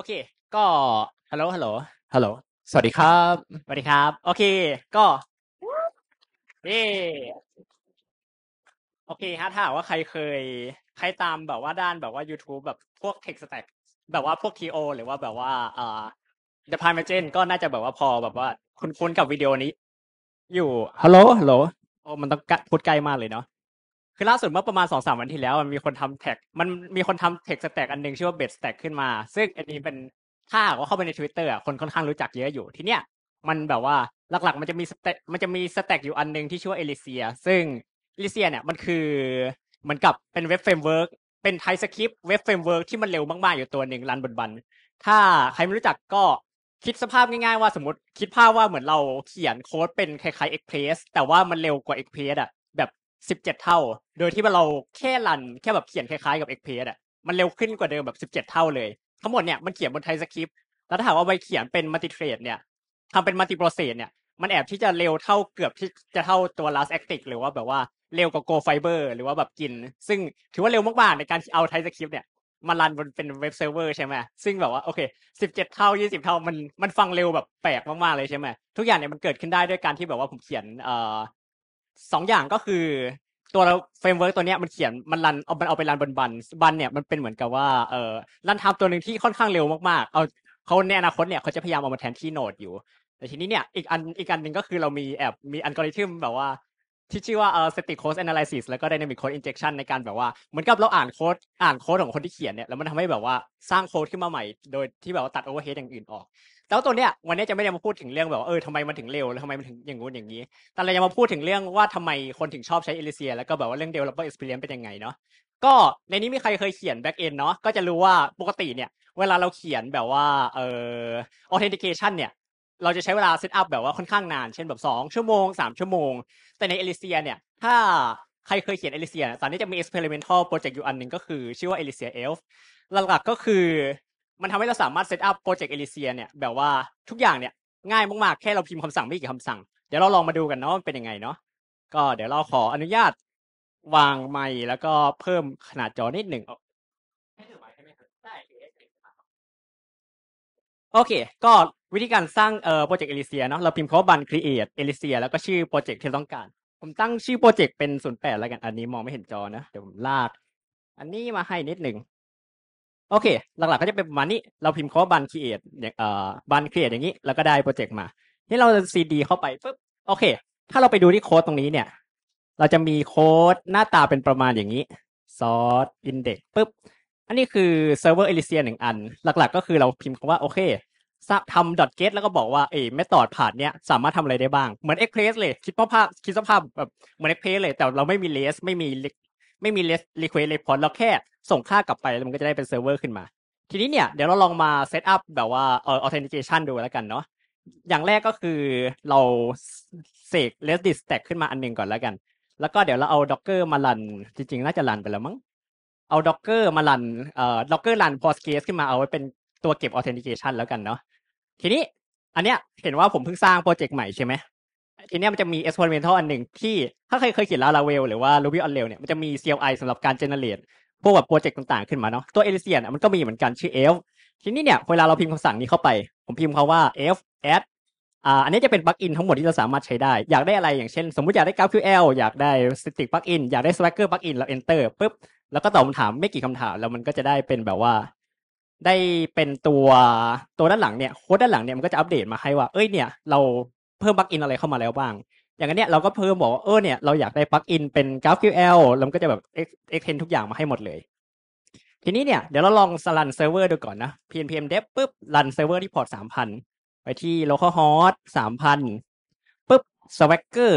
โอเค ก็ ฮัลโหล ฮัลโหล ฮัลโหล สวัสดีครับ สวัสดีครับ โอเค ก็เย่โอเคฮะถ้าว่าใครเคย ใครตามแบบว่าด้านแบบว่า YouTube แบบพวก Tech Stack แบบว่าพวก TO หรือว่าแบบว่าเอ่อ The p r i m จ a g e n ก็น่าจะแบบว่าพอแบบว่าคุ้นๆกับวิดีโอนี้ อยู่ ฮัลโหล ฮัลโหล โอ้ มันต้องพูดใกล้มากเลยเนาะคือล่าสุดเมื่อประมาณสองสามวันที่แล้วมันมีคนทำแท็กมันมีคนทำแท็กสแต็กอันหนึ่งชื่อว่าเบสสแต็กขึ้นมา ซึ่งอันนี้เป็นถ้าว่าเข้าไปในทวิตเตอ่ะคนค่อนข้างรู้จักเยอะอยู่ทีเนี้ยมันแบบว่าหลักๆมันจะมีสเต็กมันจะมีสแต็กอยู่อันหนึ่งที่ชื่อว่าเอลิเซียซึ่งเอลิเซียเนี่ยมันคือเหมือนกับเป็นเว็บเฟรมเวิร์กเป็นไทสคริปต์เว็บเฟรมเวิร์กที่มันเร็วมากๆ อยู่ตัวหนึ่งรันบนบันถ้าใครไม่รู้จักก็คิดสภาพง่ายๆ ว่าสมมติคิดภาพว่าเหมือนเราเขียนโค้ดเป็นคล้ายๆอ็กเพรสแต่ว่ามันเร็วกว่าอ็กเพรสอ่ะสิบเจ็ดเท่า โดยที่ว่าเราแค่รันแค่แบบเขียนคล้ายๆกับเอ็กเพรสอ่ะ มันเร็วขึ้นกว่าเดิมแบบสิบเจ็ดเท่าเลย ทั้งหมดเนี่ยมันเขียนบนไทสคริปต์แล้วถ้าาว่าไปเขียนเป็นมัลติเทรดเนี่ยทำเป็นมัลติโปรเซสเนี่ย มันแอบที่จะเร็วเท่าเกือบที่จะเท่าตัว last a c t i กหรือว่าแบบว่าเร็วกว่า go fiber หรือว่าแบบกิน ซึ่งถือว่าเร็วมากๆในการเอาไทสคริปต์เนี่ยมารันบนเป็นเว็บเซิร์ฟเวอร์ใช่ไหมซึ่งแบบว่าโอเคสิบเจ็ดเท่ายี่สิบเท่ามันมันฟังเร็วแบบแปลกมากๆเลยใช่ไหมทุกอย่างเนี่ยมันเกิดขึ้นได้ด้วยการที่แบบว่าผมเขียนเอ่อสองอย่างก็คือตัวเฟรมเวิร์กตัวเนี้ยมันเขียนมันรันเอามันเอาไปรันบนบันบันเนี่ยมันเป็นเหมือนกับว่าเออรันทำตัวหนึ่งที่ค่อนข้างเร็วมาก ๆเอาเขาในอนาคตเนี่ยเขาจะพยายามเอามาแทนที่โนดอยู่ แต่ทีนี้เนี่ยอีกอันอีกอันหนึ่งก็คือเรามีแอบมีอัลกอริทึมแบบว่าที่ชื่อว่าเออ static code analysis แล้วก็ dynamic code injection ในการแบบว่าเหมือนกับเราอ่านโค้ดอ่านโค้ดของคนที่เขียนเนี่ยแล้วมันทำให้แบบว่าสร้างโค้ดขึ้นมาใหม่ โดยที่แบบว่าตัด overhead อย่างอื่นออกแต่วตัวเนี้ยวันนี้จะไม่ได้มาพูดถึงเรื่องแบบว่าเออทำไมมันถึงเร็วแล้วทำไมมันถึงอย่างงู้นอย่างนี้ แต่เราจะมาพูดถึงเรื่องว่าทำไมคนถึงชอบใช้ e l y s i ยแล้วก็แบบว่าเรื่อง developer experience เป็นยังไงเนาะก็ในนี้มีใครเคยเขียน back end เนาะก็จะรู้ว่าปกติเนี่ยเวลาเราเขียนแบบว่าเอ่อ authentication เนี่ยเราจะใช้เวลาเซตอัพแบบว่าค่อนข้างนาน เช่นแบบสองชั่วโมงสามชั่วโมงแต่ในเอลิเซียเนี่ย ถ้า ใครเคยเขียนเอลิเซียตอนนี้จะมี experimental project อยู่อันหนึ่งก็คือ ชื่อว่าเอลิเซียเอลฟ์หลักๆก็คือมันทำให้เราสามารถเซตอัพโปรเจกต์เอลิเซียเนี่ย แบบว่าทุกอย่างเนี่ย ง่ายมากๆ แค่เราพิมพ์คำสั่งไม่กี่คำสั่ง เดี๋ยวเราลองมาดูกันเนาะเป็นยังไงเนาะก็เดี๋ยวเราขออนุญาตวางไมค์แล้วก็เพิ่มขนาดจอนิดหนึ่งโอเคก็วิธีการสร้างเอ่อโปรเจกต์เอลิเซียเนาะเราพิมพ์คำว่าบันครีเอทเอลิเซียแล้วก็ชื่อโปรเจกต์ที่ต้องการ ผมตั้งชื่อโปรเจกต์เป็นศูนย์แปดแล้วกัน อันนี้มองไม่เห็นจอนะเดี๋ยวผมลาก อันนี้มาให้นิดหนึ่ง โอเค หลักๆ ก็จะเป็นประมาณนี้ เราพิมพ์คำว่าบันครีเอทอย่างเอ่อบันครีเอทอย่างนี้ แล้วก็ได้โปรเจกต์มาที่เราซีดีเข้าไปปุ๊บ โอเค ถ้าเราไปดูที่โค้ดตรงนี้เนี่ย เราจะมีโค้ดหน้าตาเป็นประมาณอย่างนี้ซอสอินเด็กปุ๊บอันนี้คือเซิร์ฟเวอร์เอลิเซียหนึ่งอัน หลัก ๆ ก็คือเราพิมพ์คำว่าโอเคทำดอทเกตแล้วก็บอกว่าเอ้ไม่ตอดผ่านเนี้ย สามารถทำอะไรได้บ้างเหมือนเอ็กเพรสเลย คิดภาพคิดสภาพแบบเหมือนเอ็กเพรสเลย แต่เราไม่มีเลสไม่มีไม่มีเลสรีเควสเลย พอเราแค่ส่งค่ากลับไปแล้วมันก็จะได้เป็นเซิร์ฟเวอร์ขึ้นมา ทีนี้เนี่ย เดี๋ยวเราลองมาเซตอัพแบบว่าเออออเทนติเคชันดูแล้วกันเนาะอย่างแรกก็คือเราเสกเลสดิสแต็กขึ้นมาอันหนึ่งก่อนแล้วกัน แล้วก็เดี๋ยวเราเอาด็อกเกอร์มาลันจริงๆน่าจะลันไปแล้วมั้งเอาด็อกเกอร์มาลันเอ่อด็อกเกอร์ลันพอสเกสขึ้นมาเอาไว้เป็นตัวเก็บ authentication แล้วกันเนาะทีนี้อันเนี้ยเห็นว่าผมเพิ่งสร้างโปรเจกต์ใหม่ใช่ไหมทีเนี้ยมันจะมี experimental อันหนึ่งที่ถ้าเคยเคยเขียน Laravel หรือว่า Ruby on Rails เนี่ยมันจะมี CLI สำหรับการ generate พวกแบบโปรเจกต์ต่างๆขึ้นมาเนาะตัว e l y s i a n มันก็มีเหมือนกัน ชื่อ elf ทีนี้เนี่ยเวลาเราพิมพ์คำสั่งนี้เข้าไป ผมพิมพ์คาว่า elf add อ่าอันนี้จะเป็นปลั๊กอินทั้งหมดที่เราสามารถใช้ได้อยากได้อะไรอย่างเช่น สมมติอยากได้ GraphQL อยากได้ Static plugin อยากได้ Swagger plugin เรา enter ปุ๊บแล้วก็ตอบคำถามไม่กี่คาถามแล้วมันก็จะได้เป็นแบบว่าได้เป็นตัวตัวด้านหลังเนี่ยโค้ดด้านหลังเนี่ยมันก็จะอัปเดตมาให้ว่าเอ้ยเนี่ยเราเพิ่มปลั๊กอินอะไรเข้ามาแล้วบ้าง อย่างนี้เราก็เพิ่มบอกว่า เออเนี่ยเราอยากได้ปลั๊กอินเป็น GraphQL แล้วมันก็จะแบบ extend ทุกอย่างมาให้หมดเลย ทีนี้เนี่ยเดี๋ยวเราลองสลันเซิร์ฟเวอร์ดูก่อนนะ pnpm dev ปุ๊บรันเซิร์ฟเวอร์ที่พอร์ตสามพันไปที่ localhost สามพันปุ๊บ swagger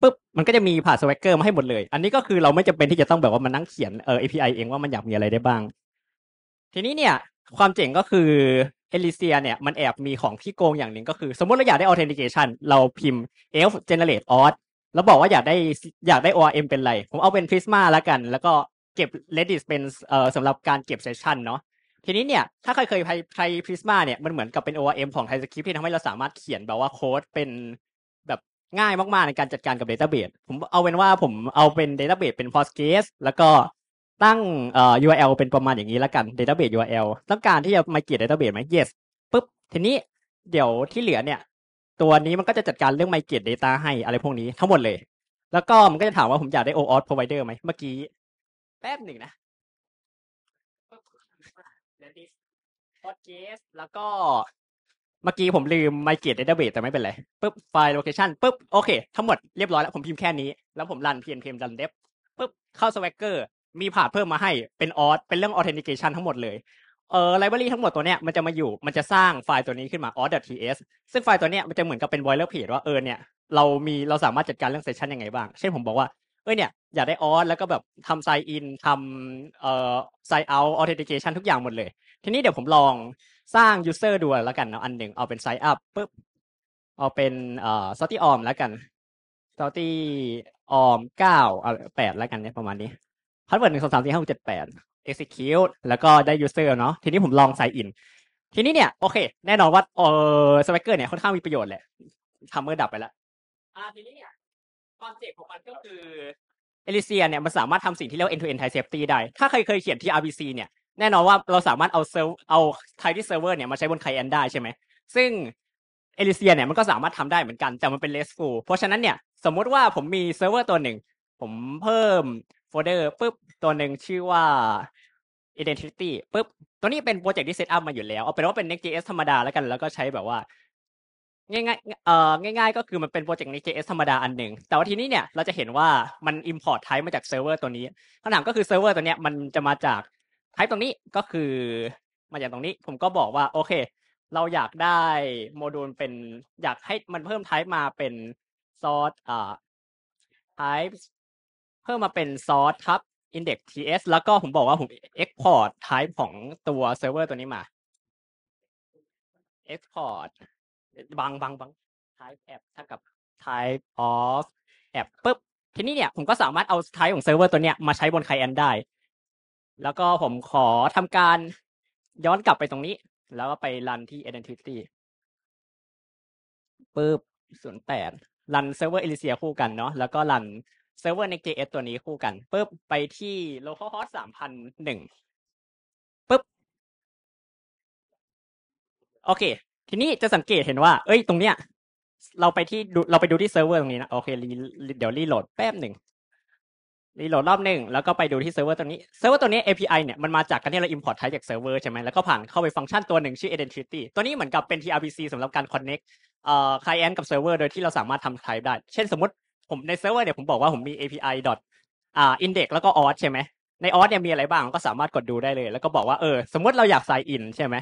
ปุ๊บมันก็จะมีผ่าน Swagger มาให้หมดเลย อันนี้ก็คือเราไม่จำเป็นที่จะต้องแบบว่ามานั่งเขียนเออ API เองว่ามันอยากมีอะไรได้บ้างทีนี้เนี่ยความเจ๋งก็คือเอลิเซียเนี่ยมันแอบมีของที่โกงอย่างหนึ่งก็คือ สมมติเราอยากได้ออเทนติเคชันเราพิมพ์ elf generate ตออสแล้วบอกว่าอยากได้อยากได้ ORM เป็นไร ผมเอาเป็น Prisma แล้วกัน แล้วก็เก็บ Redis เป็นเอ่อสำหรับการเก็บเซสชันเนาะทีนี้เนี่ย ถ้าใครเคยใช้ Prisma เนี่ยมันเหมือนกับเป็น ORM ของ TypeScript ที่ทำให้เราสามารถเขียนแบบว่าโค้ดเป็นแบบง่ายมาก ๆในการจัดการกับ Database ผมเอาเป็นว่าผมเอาเป็น Database เป็น Postgres แล้วก็ตั้งเอ่อ URL เป็นประมาณอย่างนี้แล้วกัน database URL ต้องการที่จะมาเกียร์ database ไหม yes ปุ๊บ ทีนี้ เดี๋ยวที่เหลือเนี่ย ตัวนี้มันก็จะจัดการเรื่อง m เกียร์ data ให้อะไรพวกนี้ทั้งหมดเลย แล้วก็มันก็จะถามว่าผมอยากได้ OAuth provider ไหมเมื่อกี้ แป๊บหนึ่งนะพอดเแล้วก็ เมื่อกี้ผมลืม migrate database แต่ไม่เป็นไร ปุ๊บไฟล์ location ปุ๊บโอเคทั้งหมดเรียบร้อยแล้วผมพิมพ์แค่นี้ แล้วผมรัน pnpm run dev ปุ๊บเข้า swagger มีผ่าเพิ่มมาให้เป็นออสเป็นเรื่อง authentication ทั้งหมดเลยเอ่อไลบรารีทั้งหมดตัวเนี้ยมันจะมาอยู่มันจะสร้างไฟล์ตัวนี้ขึ้นมา auth.ts ซึ่งไฟล์ตัวเนี้ยมันจะเหมือนกับเป็น boilerplate ว่าเออเนี่ย เรามีเราสามารถจัดการเรื่องเซสชันยังไงบ้าง เช่นผมบอกว่าเอ้ยเนี่ย อยากได้ออสแล้วก็แบบทำไซน์อินทำเอ่อไซน์เอาออเทนติเคชันทุกอย่างหมดเลย ทีนี้เดี๋ยวผมลองสร้างยูเซอร์ดูแล้วกันเนาะอันหนึ่งเอาเป็นไซน์อัพปุ๊บเอาเป็นเอ่อซอตี้ออมแล้วกันซอตี้ออมเก้าแปดแล้วกันเนี่ยประมาณนี้พาสเวิร์ดหนึ่งสองสามสี่ห้าหกเจ็ดแปด execute แล้วก็ได้ user เนาะทีนี้ผมลอง sign in ทีนี้เนี่ย โอเค แน่นอนว่าเออสเปกเกอร์เนี่ยค่อนข้างมีประโยชน์แหละทำเมื่อดับไปแล้วอ่า ทีนี้เนี่ยความเจ๋งของมันก็คือเอลิเซียเนี่ยมันสามารถทำสิ่งที่เรียก end to end type safety ได้ ถ้าใครเคยเขียนที่ RPC เนี่ยแน่นอนว่าเราสามารถเอาเซิร์ฟเอาไทที่เซิร์ฟเวอร์เนี่ยมาใช้บนไคลเอนได้ใช่ไหมซึ่งเอลิเซียเนี่ยมันก็สามารถทำได้เหมือนกันแต่มันเป็น RESTful เพราะฉะนั้นเนี่ย สมมุติว่าผมมีเซิร์ฟเวอร์ตัวหนึ่ง ผมเพิ่มโฟลเดอร์ปุ๊บตัวหนึ่งชื่อว่า identity ปุ๊บตัวนี้เป็นโปรเจกต์ที่เซตอัพมาอยู่แล้วเอาเป็นว่าเป็น Next.js ธรรมดาแล้วกันแล้วก็ใช้แบบว่า ง่ายๆเอ่อง่ายๆ ก็คือมันเป็นโปรเจกต์ Next.js ธรรมดา อันหนึ่งแต่ว่าทีนี้เนี่ยเราจะเห็นว่ามัน import type มาจากเซิร์ฟเวอร์ตัวนี้ขนาดก็คือเซิร์ฟเวอร์ตัวเนี้ย มันจะมาจาก type ตรงนี้ก็คือ มาจากตรงนี้ ผมก็บอกว่า โอเค เราอยากได้โมดูลเป็นอยากให้มันเพิ่ม type มาเป็น s o u r e อ่า type พิ่มมาเป็นซอสทับ index ts แล้วก็ผมบอกว่าผม export type ของตัวเซิร์ฟเวอร์ตัวนี้มา export บางบางบาง type app เท่ากับ type of app ปึ๊บทีนี้เนี่ยผมก็สามารถเอา type ของเซิร์ฟเวอร์ตัวเนี้ยมาใช้บน client ได้ แล้วก็ผมขอทำการย้อนกลับไปตรงนี้ แล้วก็ไปรันที่ identity ปึ๊บศูนย์แปดรันเซิร์ฟเวอร์เอลิเซียคู่กันเนาะแล้วก็รันเซิร์ฟเวอร์ใน JS ตัวนี้คู่กันปุ๊บไปที่ localhost สามพันหนึ่งปุ๊บโอเค ทีนี้จะสังเกตเห็นว่า เอ้ย ตรงเนี้ย เราไปที่เราไปดูที่เซิร์ฟเวอร์ตรงนี้นะโอเคเดี๋ยวรีโหลดแป๊บหนึ่งรีโหลดรอบหนึ่งแล้วก็ไปดูที่เซิร์ฟเวอร์ตรงนี้เซิร์ฟเวอร์ตัวนี้ API เนี่ยมันมาจากการที่เรา import ไทยจากเซิร์ฟเวอร์ใช่ไหมแล้วก็ผ่านเข้าไปฟังก์ชันตัวหนึ่งชื่อ identity ตัวนี้เหมือนกับเป็น t r p c สำหรับการ connect เอ่อ client กับเซิร์ฟเวอร์โดยที่เราสามารถทำ type ได้เช่นสมมติผมในเซิร์ฟเวอร์เนี่ยผมบอกว่าผมมี API ดอทอ่า index แล้วก็ auth ใช่ไหมในออ t เนี่ยมีอะไรบ้างก็สามารถกดดูได้เลย แล้วก็บอกว่าเออสมมติเราอยากใส่อินใช่ไหม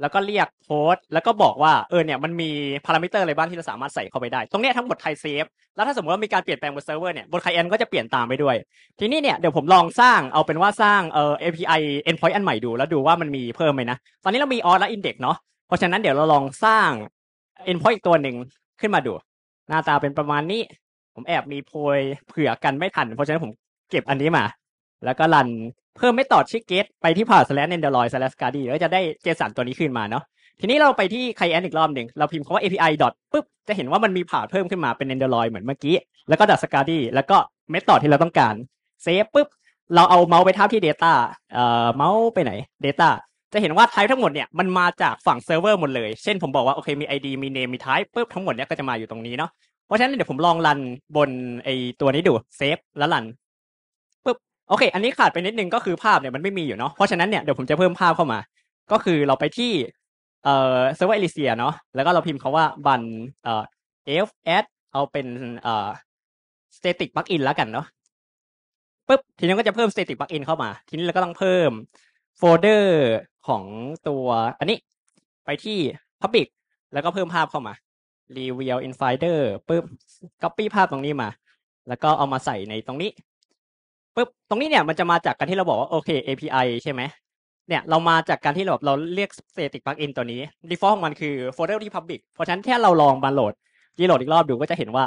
แล้วก็เรียกโค้ดแล้วก็บอกว่าเออเนี่ยมันมีพารามิเตอร์อะไรบ้างที่เราสามารถใส่เข้าไปได้ ตรงนี้ทั้งหมดไทยเซฟแล้วถ้าสมมติว่ามีการเปลี่ยนแปลงบนเซิร์ฟเวอร์เนี่ยบนไคลเอนก็จะเปลี่ยนตามไปด้วย ทีนี้เนี่ยเดี๋ยวผมลองสร้างเอาเป็นว่าสร้างเออ API endpoint อันใหม่ดูแล้วดูว่ามันมีเพิ่มไหมนะตอนนี้เรามีออ t และ index เนาะเพราะฉะนั้นเดี๋ยวเราลองสร้าง endpoint อีกตัวหนึ่งขึ้นมาดู หน้าตาเป็นประมาณนี้ผมแอบมีโพยเผื่อกันไม่ทัน เพราะฉะนั้นผมเก็บอันนี้มา แล้วก็รันเพิ่มไม่ต่อชิกเกต ไปที่ผ่าสแลนเนนเดอร์ลอยสแลสการ์ดีแล้วจะได้เจสันตัวนี้ขึ้นมาเนาะ ทีนี้เราไปที่ไคแอนอีกรอบหนึ่งเราพิมพ์คำว่า API ดอทปุ๊บ จะเห็นว่ามันมีผ่าเพิ่มขึ้นมาเป็นเนนเดอร์ลอยเหมือนเมื่อกี้ แล้วก็ดัสการ์ดีแล้วก็เม่อที่เราต้องการเซฟปุ๊บเราเอาเมาส์ไปทับที่ Data เอ่อเมาส์ไปไหน Data จะเห็นว่าไทป์ทั้งหมดเนี่ยมันมาจากฝั่งเซิร์ฟเวอร์หมดเลยเช่นผมบอกว่าโอเคมี ID มี name มี type ปุ๊บทั้งหมดเนี่ยก็จะมาอยู่ตรงนี้เนาะเพราะฉะนั้นเดี๋ยวผมลองรันบนไอตัวนี้ดูเซฟแล้วรันปึ๊บโอเค อันนี้ขาดไปนิดนึงก็คือภาพเนี่ยมันไม่มีอยู่เนาะเพราะฉะนั้นเนี่ยเดี๋ยวผมจะเพิ่มภาพเข้ามา ก็คือเราไปที่เอ่อเซิร์ฟเวอร์เอลิเซียเนาะแล้วก็เราพิมพ์คาว่าบันเอ่ออ s เอาเป็นเอ่อสเตติกบักอินแล้วกันเนาะปุ๊บทีนี้ก็จะเพิ่มสเตติกบักอินเข้ามา ทีนี้เราก็ต้องเพิ่มโฟลเดอร์ของตัวอันนี้ไปที่ public แล้วก็เพิ่มภาพเข้ามารีวิวอินไฟเดอร์ปุ๊บก็ปี้ภาพตรงนี้มา แล้วก็เอามาใส่ในตรงนี้ปุ๊บ ตรงนี้เนี่ยมันจะมาจากการที่เราบอกว่าโอเค API ใช่ไหมเนี่ยเรามาจากการที่เราเราเรียก static plugin ตัวนี้ default ของมันคือ folder ที่ public เพราะฉะนั้นแค่เราลองมาโหลดรีโหลดอีกรอบดูก็จะเห็นว่า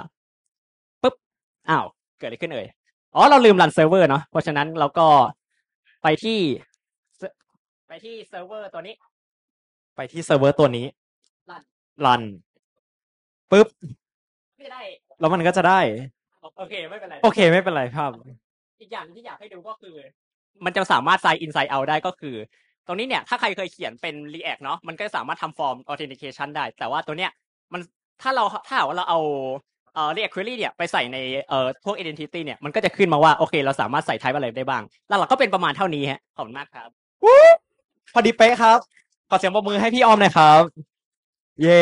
ปุ๊บ อ้าว เกิดอะไรขึ้นเอ่ยอ๋อ เราลืมรันเซิร์ฟเวอร์เนาะเพราะฉะนั้นเราก็ไปที่ไปที่เซิร์ฟเวอร์ ตัวนี้ ไปที่เซิร์ฟเวอร์ตัวนี้รันปุ๊บไม่ได้ แล้วมันก็จะได้โอเคไม่เป็นไรโอเคไม่เป็นไรครับอีกอย่างที่อยากให้ดูก็คือ มันจะสามารถไซน์อินไซน์เอาได้ก็คือ ตรงนี้เนี่ยถ้าใครเคยเขียนเป็น React เนาะมันก็สามารถทำฟอร์ม authentication ได้แต่ว่าตัวเนี้ยมันถ้าเราถ้าเราเอาเอ่อ React Query เนี่ย ไปใส่ในเอ่อพวก identity เนี่ยมันก็จะขึ้นมาว่าโอเคเราสามารถใส่ type อะไรได้บ้างหลักๆก็เป็นประมาณเท่านี้ฮะขอบคุณมากครับพอดีเป๊ะครับขอเสียงปรบมือให้พี่ออมหน่อยครับ เย่